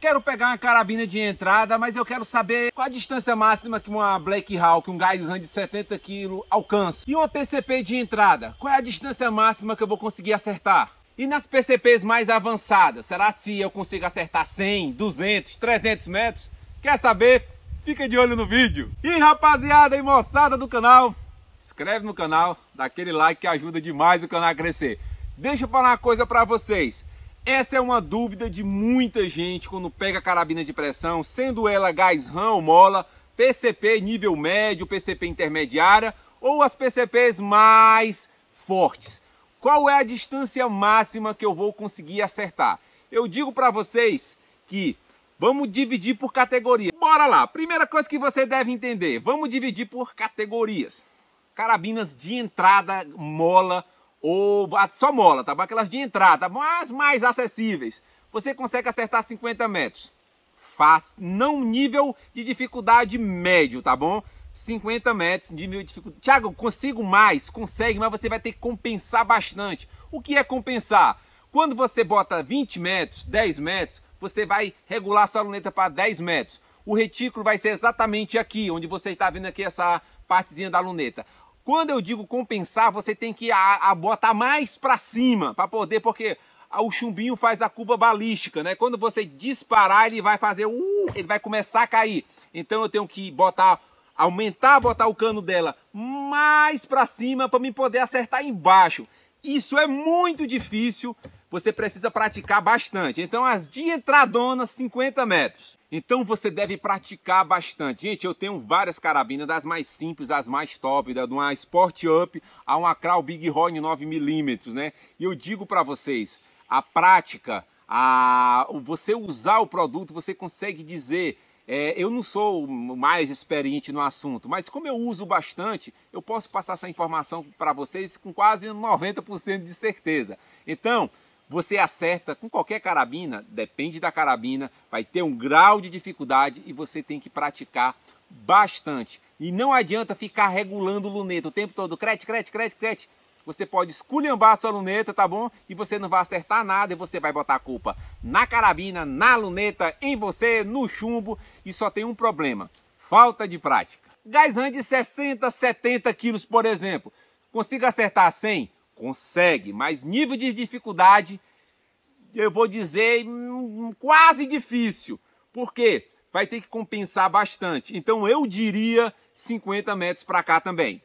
quero pegar uma carabina de entrada, mas eu quero saber qual a distância máxima que uma Black Hawk, um Geisand de 70 kg alcança. E uma PCP de entrada, qual é a distância máxima que eu vou conseguir acertar? E nas PCPs mais avançadas, será se eu consigo acertar 100, 200, 300 metros? Quer saber? Fica de olho no vídeo. E rapaziada e moçada do canal, inscreve no canal, dá aquele like que ajuda demais o canal a crescer. Deixa eu falar uma coisa para vocês. Essa é uma dúvida de muita gente quando pega a carabina de pressão, sendo ela gás RAM ou mola, PCP nível médio, PCP intermediária ou as PCPs mais fortes. Qual é a distância máxima que eu vou conseguir acertar? Eu digo para vocês que vamos dividir por categoria. Bora lá! Primeira coisa que você deve entender, vamos dividir por categorias. Carabinas de entrada, mola, ou só mola, tá bom? Aquelas de entrada, tá bom? As mais acessíveis. Você consegue acertar 50 metros. Fácil, não nível de dificuldade médio, tá bom? 50 metros, nível de dificuldade. Tiago, consigo mais? Consegue, mas você vai ter que compensar bastante. O que é compensar? Quando você bota 20 metros, 10 metros, você vai regular sua luneta para 10 metros. O retículo vai ser exatamente aqui, onde você está vendo aqui essa partezinha da luneta. Quando eu digo compensar, você tem que a, a botar mais para cima para poder, porque o chumbinho faz a curva balística, né? Quando você disparar, ele vai fazer um, ele vai começar a cair. Então eu tenho que botar aumentar, botar o cano dela mais para cima para me poder acertar embaixo. Isso é muito difícil, você precisa praticar bastante. Então, as de entradona, 50 metros. Então você deve praticar bastante. Gente, eu tenho várias carabinas, das mais simples as mais top, da uma Sport Up a uma Crown Big Horn 9mm, né? E eu digo para vocês, a prática, a você usar o produto, você consegue dizer é, eu não sou mais experiente no assunto, mas como eu uso bastante, eu posso passar essa informação para vocês com quase 90% de certeza. Então, você acerta com qualquer carabina, depende da carabina, vai ter um grau de dificuldade e você tem que praticar bastante. E não adianta ficar regulando o luneta o tempo todo, crete, crete, crete, crete. Você pode esculhambar a sua luneta, tá bom? E você não vai acertar nada e você vai botar a culpa na carabina, na luneta, em você, no chumbo. E só tem um problema, falta de prática. Gaisan de 60, 70 quilos, por exemplo. consigo acertar 100? Consegue, mas nível de dificuldade, eu vou dizer, hum, quase difícil. Por quê? Vai ter que compensar bastante. Então eu diria 50 metros para cá também.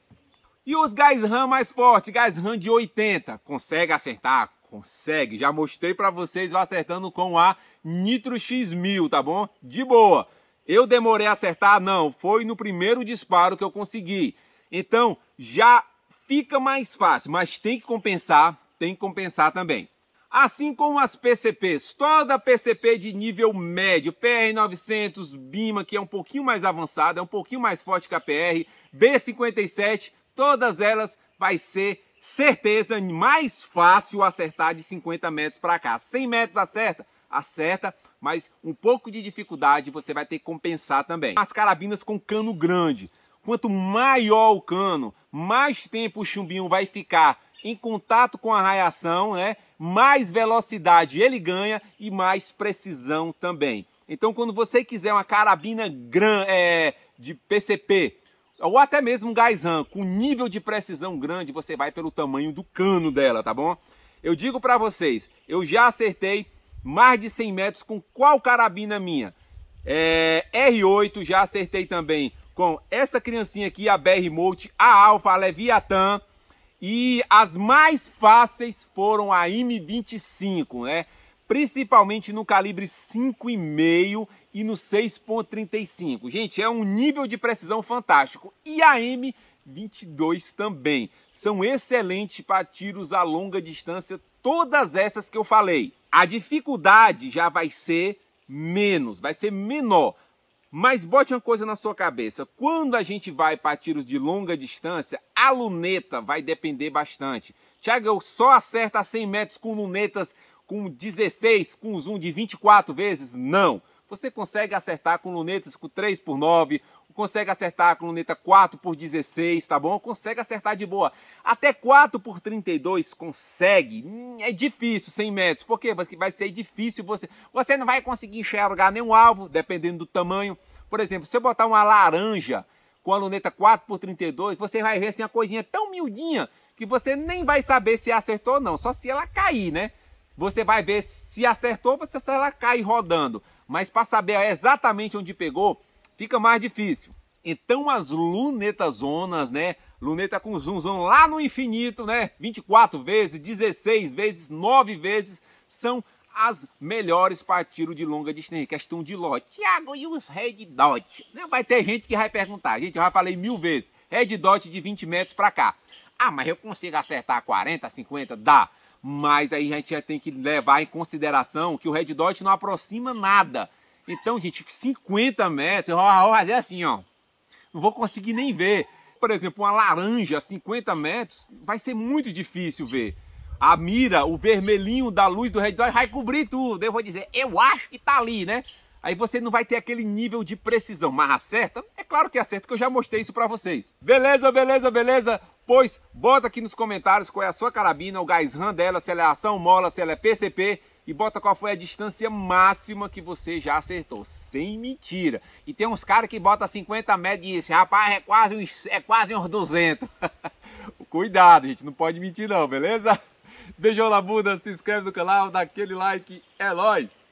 E os gás RAM mais fortes, gás RAM de 80, consegue acertar? Consegue, já mostrei para vocês acertando com a Nitro X1000, tá bom? De boa. Eu demorei a acertar? Não, foi no primeiro disparo que eu consegui. Então, já fica mais fácil, mas tem que compensar, tem que compensar também. Assim como as PCPs, toda PCP de nível médio, PR900, BIMA, que é um pouquinho mais avançada, é um pouquinho mais forte que a PR, B57, todas elas vai ser certeza mais fácil acertar de 50 metros para cá. 100 metros acerta? Acerta, mas um pouco de dificuldade você vai ter que compensar também. As carabinas com cano grande, Quanto maior o cano, mais tempo o chumbinho vai ficar em contato com a raiação, né? mais velocidade ele ganha e mais precisão também. Então, quando você quiser uma carabina gran, é, de PCP, ou até mesmo um gás RAM, com nível de precisão grande, você vai pelo tamanho do cano dela, tá bom? Eu digo para vocês, eu já acertei mais de 100 metros com qual carabina minha? É, R8, já acertei também com essa criancinha aqui, a BR Molt, a Alfa, a Leviathan. E as mais fáceis foram a M25, né? Principalmente no calibre 5,5 e no 6,35. Gente, é um nível de precisão fantástico. E a M22 também. São excelentes para tiros a longa distância, todas essas que eu falei. A dificuldade já vai ser menos, vai ser menor. Mas bote uma coisa na sua cabeça: quando a gente vai para tiros de longa distância, a luneta vai depender bastante. Tiago, eu só acerto a 100 metros com lunetas com 16, com zoom de 24 vezes? Não. Você consegue acertar com lunetas com 3 por 9 consegue acertar a luneta 4 por 16, tá bom? Consegue acertar de boa. Até 4 por 32 consegue. Hum, é difícil, 100 metros. Por quê? Porque vai ser difícil você... Você não vai conseguir enxergar nenhum alvo, dependendo do tamanho. Por exemplo, se eu botar uma laranja com a luneta 4 por 32 você vai ver assim uma coisinha tão miudinha que você nem vai saber se acertou ou não, só se ela cair, né? Você vai ver se acertou, você se ela cai rodando. Mas para saber exatamente onde pegou, fica mais difícil. Então as lunetazonas, né? Luneta com zoomzão lá no infinito, né? 24 vezes, 16 vezes, 9 vezes são as melhores para tiro de longa distância, questão de lote. Tiago, e os Red Dot? Vai ter gente que vai perguntar. Gente, eu já falei mil vezes. Red Dot de 20 metros para cá. Ah, mas eu consigo acertar 40, 50? Dá. Mas aí a gente já tem que levar em consideração que o Red Dot não aproxima nada. Então, gente, 50 metros, ó, ó, é assim, ó. Não vou conseguir nem ver. Por exemplo, uma laranja 50 metros, vai ser muito difícil ver. A mira, o vermelhinho da luz do headlight vai cobrir tudo. Eu vou dizer, eu acho que tá ali, né? aí você não vai ter aquele nível de precisão. Mas acerta? É claro que acerta, que eu já mostrei isso para vocês. Beleza, beleza, beleza? Pois bota aqui nos comentários qual é a sua carabina, o gás RAM dela, se ela é ação mola, se ela é PCP e bota qual foi a distância máxima que você já acertou. Sem mentira. E tem uns caras que botam 50 metros e dizem, rapaz, é quase uns, é quase uns 200. Cuidado, gente, não pode mentir não, beleza? Beijão na bunda, se inscreve no canal, dá aquele like, é nóis!